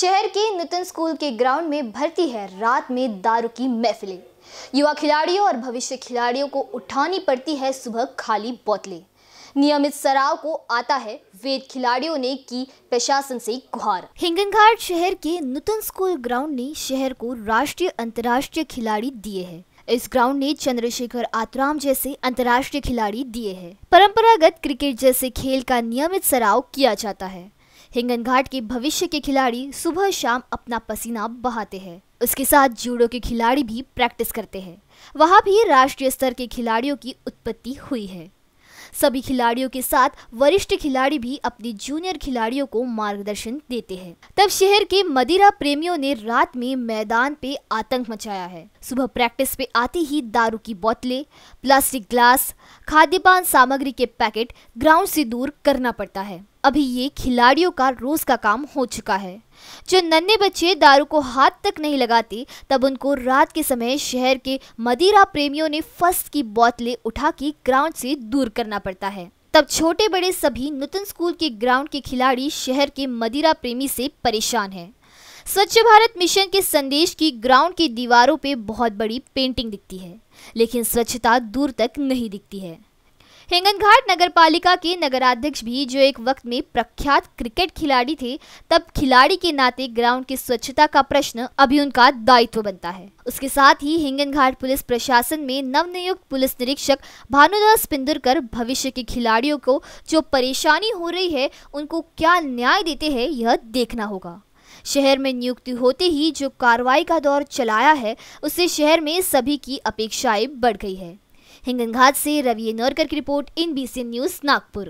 शहर के नूतन स्कूल के ग्राउंड में भरती है रात में दारू की महफिलें युवा खिलाड़ियों और भविष्य खिलाड़ियों को उठानी पड़ती है सुबह खाली बोतलें नियमित सराव को आता है वेद खिलाड़ियों ने की प्रशासन से गुहार हिंगनघाट शहर के नूतन स्कूल ग्राउंड ने शहर को राष्ट्रीय अंतर्राष्ट्रीय खिलाड़ी दिए हैं इस ग्राउंड ने चंद्रशेखर आतराम जैसे अंतर्राष्ट्रीय खिलाड़ी दिए हैं परंपरागत क्रिकेट जैसे खेल का नियमित सराव किया जाता है हिंगनघाट के भविष्य के खिलाड़ी सुबह शाम अपना पसीना बहाते हैं उसके साथ जूडो के खिलाड़ी भी प्रैक्टिस करते हैं वहाँ भी राष्ट्रीय स्तर के खिलाड़ियों की उत्पत्ति हुई है सभी खिलाड़ियों के साथ वरिष्ठ खिलाड़ी भी अपने जूनियर खिलाड़ियों को मार्गदर्शन देते हैं तब शहर के मदिरा प्रेमियों ने रात में मैदान पे आतंक मचाया है सुबह प्रैक्टिस पे आते ही दारू की बोतलें प्लास्टिक ग्लास खाद्यपान सामग्री के पैकेट ग्राउंड से दूर करना पड़ता है अभी ये खिलाड़ियों का रोज का काम हो चुका है जो नन्हे बच्चे दारू को हाथ तक नहीं लगाते तब उनको रात के समय शहर के मदिरा प्रेमियों ने फर्स्ट की बोतलें उठा के ग्राउंड से दूर करना पड़ता है तब छोटे बड़े सभी नूतन स्कूल के ग्राउंड के खिलाड़ी शहर के मदिरा प्रेमी से परेशान हैं स्वच्छ भारत मिशन के संदेश की ग्राउंड की दीवारों पे बहुत बड़ी पेंटिंग दिखती है लेकिन स्वच्छता दूर तक नहीं दिखती है हिंगनघाट नगर पालिका के नगराध्यक्ष भी जो एक वक्त में प्रख्यात क्रिकेट खिलाड़ी थे तब खिलाड़ी के नाते ग्राउंड की स्वच्छता का प्रश्न अभी उनका दायित्व बनता है उसके साथ ही हिंगनघाट पुलिस प्रशासन में नवनियुक्त पुलिस निरीक्षक भानुदास पिंदुरकर भविष्य के खिलाड़ियों को जो परेशानी हो रही है उनको क्या न्याय देते हैं यह देखना होगा शहर में नियुक्ति होते ही जो कार्रवाई का दौर चलाया है उससे शहर में सभी की अपेक्षाएं बढ़ गई है हिंगनघाट से रवि नौरकर की report in B news Nagpur